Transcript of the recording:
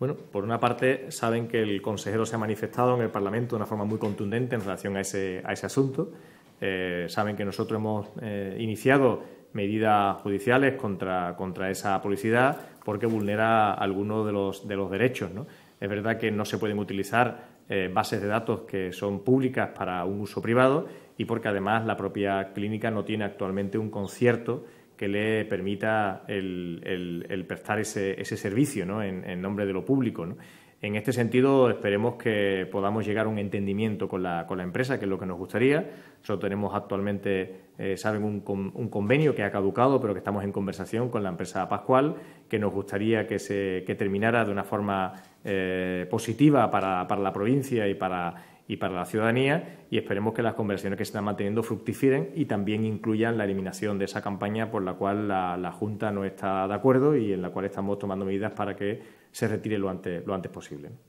Bueno, por una parte, saben que el consejero se ha manifestado en el Parlamento de una forma muy contundente en relación a ese, a ese asunto. Eh, saben que nosotros hemos eh, iniciado medidas judiciales contra, esa publicidad porque vulnera algunos de los, derechos. Es verdad que no se pueden utilizar eh, bases de datos que son públicas para un uso privado y porque además la propia clínica no tiene actualmente un concierto que le permita el, prestar ese, servicio en, nombre de lo público. En este sentido, esperemos que podamos llegar a un entendimiento con la, empresa, que es lo que nos gustaría. Nosotros tenemos actualmente, eh, saben, un, un, convenio que ha caducado, pero que estamos en conversación con la empresa Pascual, que nos gustaría que, se, terminara de una forma eh, positiva para, para, la provincia y para, y para la ciudadanía y esperemos que las conversaciones que se están manteniendo fructifiquen y también incluyan la eliminación de esa campaña por la cual la, la Junta no está de acuerdo y en la cual estamos tomando medidas para que se retire lo lo antes posible.